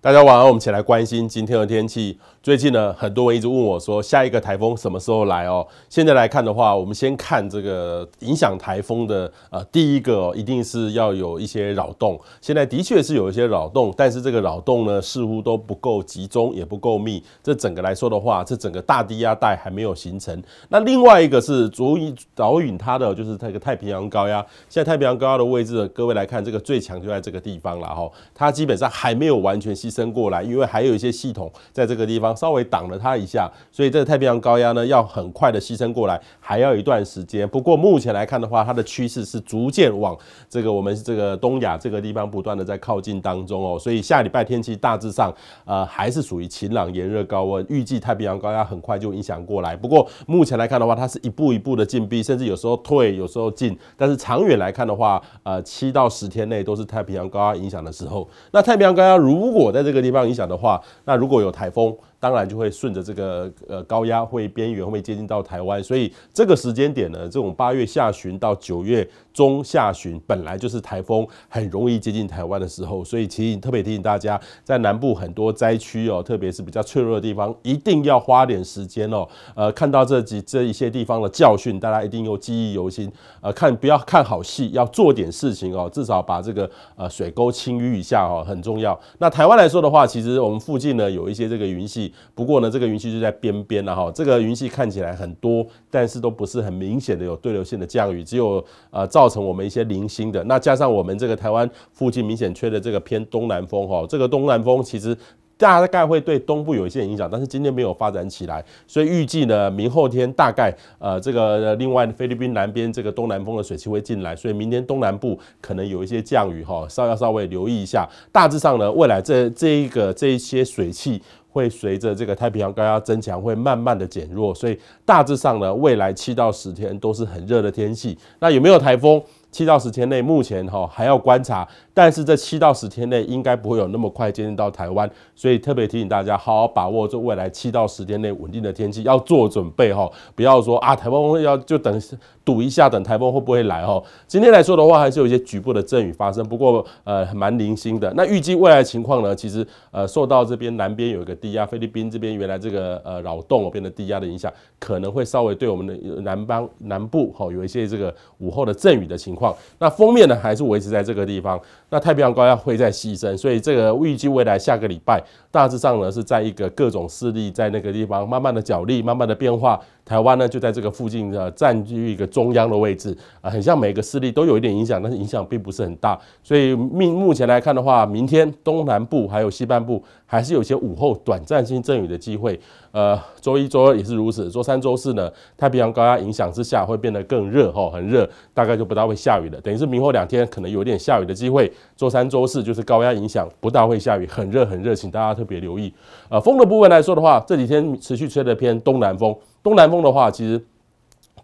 大家晚安，我们一起来关心今天的天气。最近呢，很多人一直问我说，下一个台风什么时候来哦？现在来看的话，我们先看这个影响台风的呃，第一个哦，一定是要有一些扰动。现在的确是有一些扰动，但是这个扰动呢，似乎都不够集中，也不够密。这整个来说的话，这整个大低压带还没有形成。那另外一个是足以导引它的，就是一个太平洋高压。现在太平洋高压的位置，各位来看，这个最强就在这个地方了哈。它基本上还没有完全牺牲过来，因为还有一些系统在这个地方。稍微挡了它一下，所以这个太平洋高压呢要很快的牺牲过来，还要一段时间。不过目前来看的话，它的趋势是逐渐往这个我们这个东亚这个地方不断的在靠近当中哦。所以下礼拜天气大致上呃还是属于晴朗、炎热、高温。预计太平洋高压很快就影响过来，不过目前来看的话，它是一步一步的进逼，甚至有时候退，有时候进。但是长远来看的话，呃，七到十天内都是太平洋高压影响的时候。那太平洋高压如果在这个地方影响的话，那如果有台风。当然就会顺着这个呃高压会边缘会接近到台湾，所以这个时间点呢，这种八月下旬到九月中下旬，本来就是台风很容易接近台湾的时候，所以提醒特别提醒大家，在南部很多灾区哦，特别是比较脆弱的地方，一定要花点时间哦，呃看到这几这一些地方的教训，大家一定又记忆犹新，呃看不要看好戏，要做点事情哦，至少把这个呃水沟清淤一下哦，很重要。那台湾来说的话，其实我们附近呢有一些这个云系。不过呢，这个云系就在边边了哈。这个云系看起来很多，但是都不是很明显的有对流性的降雨，只有呃造成我们一些零星的。那加上我们这个台湾附近明显缺的这个偏东南风哈，这个东南风其实大概会对东部有一些影响，但是今天没有发展起来，所以预计呢，明后天大概呃这个另外菲律宾南边这个东南风的水汽会进来，所以明天东南部可能有一些降雨哈，稍要稍微留意一下。大致上呢，未来这这一个这一些水汽。会随着这个太平洋高压增强，会慢慢的减弱，所以大致上呢，未来七到十天都是很热的天气。那有没有台风？七到十天内，目前哈还要观察，但是这七到十天内应该不会有那么快接近到台湾，所以特别提醒大家好好把握这未来七到十天内稳定的天气，要做准备哈，不要说啊台风要就等赌一下，等台风会不会来哈。今天来说的话，还是有一些局部的阵雨发生，不过呃蛮零星的。那预计未来情况呢，其实呃受到这边南边有一个低压，菲律宾这边原来这个呃扰动哦变得低压的影响，可能会稍微对我们的南邦南部哈有一些这个午后的阵雨的情。况那封面呢还是维持在这个地方。那太平洋高压会在牺牲，所以这个预计未来下个礼拜大致上呢是在一个各种势力在那个地方慢慢的角力，慢慢的变化。台湾呢就在这个附近的占据一个中央的位置啊，很像每个势力都有一点影响，但是影响并不是很大。所以目目前来看的话，明天东南部还有西半部还是有些午后短暂性阵雨的机会。呃，周一、周二也是如此。周三、周四呢，太平洋高压影响之下会变得更热哈，很热，大概就不大会下。下雨的，等于是明后两天可能有点下雨的机会。周三、周四就是高压影响，不大会下雨，很热很热，请大家特别留意。呃，风的部分来说的话，这几天持续吹的偏东南风，东南风的话，其实。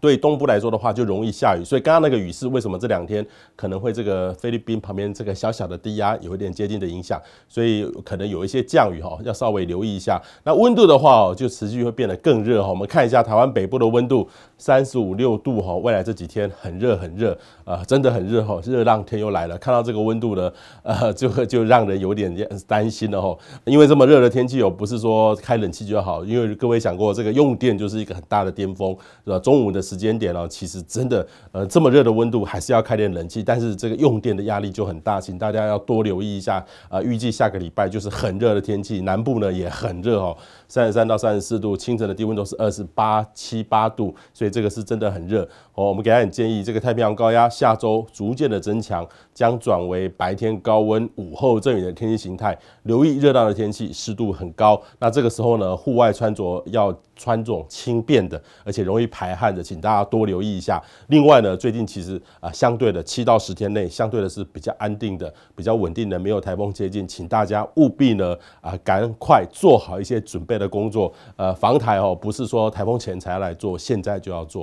对东部来说的话，就容易下雨。所以刚刚那个雨势，为什么这两天可能会这个菲律宾旁边这个小小的低压有一点接近的影响，所以可能有一些降雨哈，要稍微留意一下。那温度的话，就持续会变得更热哈。我们看一下台湾北部的温度，三十五六度哈。未来这几天很热很热啊，真的很热哈，热浪天又来了。看到这个温度呢，呃，就就让人有点担心了哈。因为这么热的天气，哦，不是说开冷气就好，因为各位想过这个用电就是一个很大的巅峰，是吧？中午的时时间点哦，其实真的，呃，这么热的温度还是要开点冷气，但是这个用电的压力就很大，请大家要多留意一下。啊，预计下个礼拜就是很热的天气，南部呢也很热哦，三十三到三十四度，清晨的低温都是二十八七八度，所以这个是真的很热哦。我们给大家建议，这个太平洋高压下周逐渐的增强，将转为白天高温、午后阵雨的天气形态，留意热浪的天气，湿度很高。那这个时候呢，户外穿着要穿这种轻便的，而且容易排汗的，请。大家多留意一下。另外呢，最近其实啊，相对的七到十天内，相对的是比较安定的、比较稳定的，没有台风接近，请大家务必呢啊赶快做好一些准备的工作。呃，防台哦，不是说台风前才来做，现在就要做。